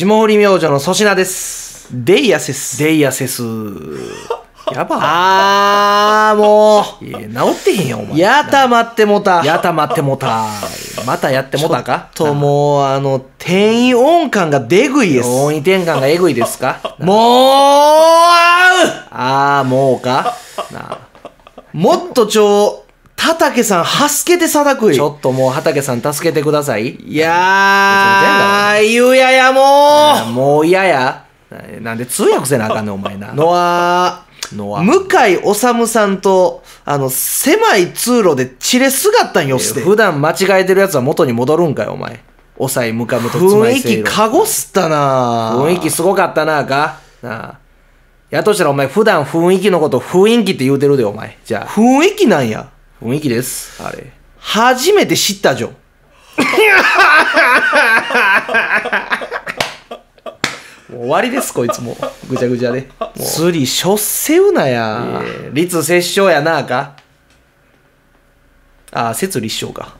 霜降り明星の粗品です。デイアセス。デイアセス。やば。あー、もう。いや、治ってへんよ、お前。やたまってもた。やたまってもた。またやってもたかともう、あの、転移音感がでぐいです。音位転換がえぐいですか もう、あー、もうか。なもっとちょ、たけさん、助けてさだくい。ちょっともう畑さん助けてください。いやー、言も嫌や。なんで通訳せなあかんねん、お前な。ノアノア。向井治さんと、あの、狭い通路で散れすがったんよ、すで。普段間違えてるやつは元に戻るんかよ、お前。おさえむかむとつまい雰囲気かごすったな雰囲気すごかったなあか。なあ。やとしたらお前普段雰囲気のこと雰囲気って言うてるで、お前。じゃあ。雰囲気なんや。雰囲気です。あれ。初めて知ったじょ。終わりですこいつもぐちゃぐちゃで釣りしょっせうなや律摂政やなあかああ摂理師匠か